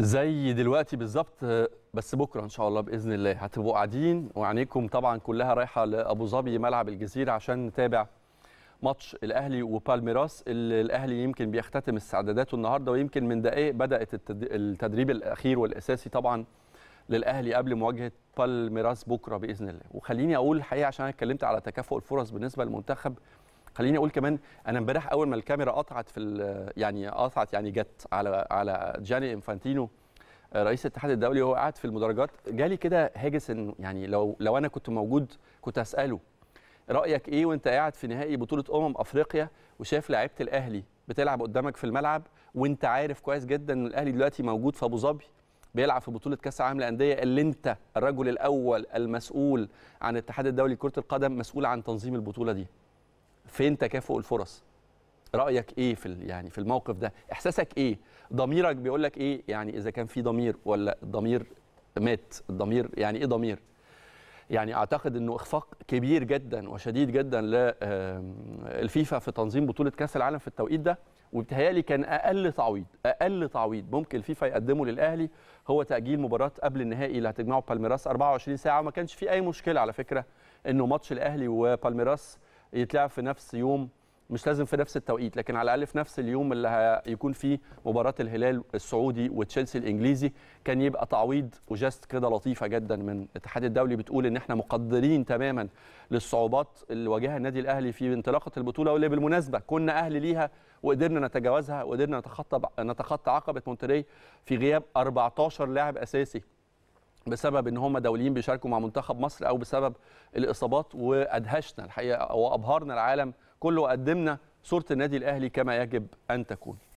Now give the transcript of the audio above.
زي دلوقتي بالظبط بس بكره ان شاء الله باذن الله هتبقوا قاعدين وعينيكم طبعا كلها رايحه لابو ظبي ملعب الجزيره عشان نتابع ماتش الاهلي وبالميراس اللي الاهلي يمكن بيختتم استعداداته النهارده ويمكن من دقائق بدات التدريب الاخير والاساسي طبعا للاهلي قبل مواجهه بالميراس بكره باذن الله وخليني اقول الحقيقه عشان انا اتكلمت على تكافؤ الفرص بالنسبه للمنتخب خليني اقول كمان انا امبارح اول ما الكاميرا قطعت في يعني قطعت يعني جت على على جاني انفانتينو آه، رئيس الاتحاد الدولي وهو قاعد في المدرجات جالي كده هاجس انه يعني لو لو انا كنت موجود كنت هساله رايك ايه وانت قاعد في نهائي بطوله امم افريقيا وشايف لعيبه الاهلي بتلعب قدامك في الملعب وانت عارف كويس جدا ان الاهلي دلوقتي موجود في ابو ظبي بيلعب في بطوله كاس العالم للانديه اللي انت الرجل الاول المسؤول عن الاتحاد الدولي لكره القدم مسؤول عن تنظيم البطوله دي فين تكافؤ الفرص رايك ايه في يعني في الموقف ده احساسك ايه ضميرك بيقول لك ايه يعني اذا كان في ضمير ولا الضمير مات الضمير يعني ايه ضمير يعني اعتقد انه اخفاق كبير جدا وشديد جدا للفيفا في تنظيم بطوله كاس العالم في التوقيت ده وبتهيالي كان اقل تعويض اقل تعويض ممكن الفيفا يقدمه للاهلي هو تاجيل مباراه قبل النهائي اللي هتجمعه بالميراس 24 ساعه وما كانش في اي مشكله على فكره انه ماتش الاهلي وبالميراس يتلعب في نفس يوم مش لازم في نفس التوقيت لكن على الاقل في نفس اليوم اللي هيكون فيه مباراه الهلال السعودي وتشيلسي الانجليزي كان يبقى تعويض وجاست كده لطيفه جدا من الاتحاد الدولي بتقول ان احنا مقدرين تماما للصعوبات اللي واجهها النادي الاهلي في انطلاقه البطوله واللي بالمناسبه كنا اهل ليها وقدرنا نتجاوزها وقدرنا نتخطى نتخطى عقبه مونتري في غياب 14 لاعب اساسي بسبب ان هم دوليين بيشاركوا مع منتخب مصر او بسبب الاصابات وادهشنا الحقيقه وابهرنا العالم كله وقدمنا صوره النادي الاهلي كما يجب ان تكون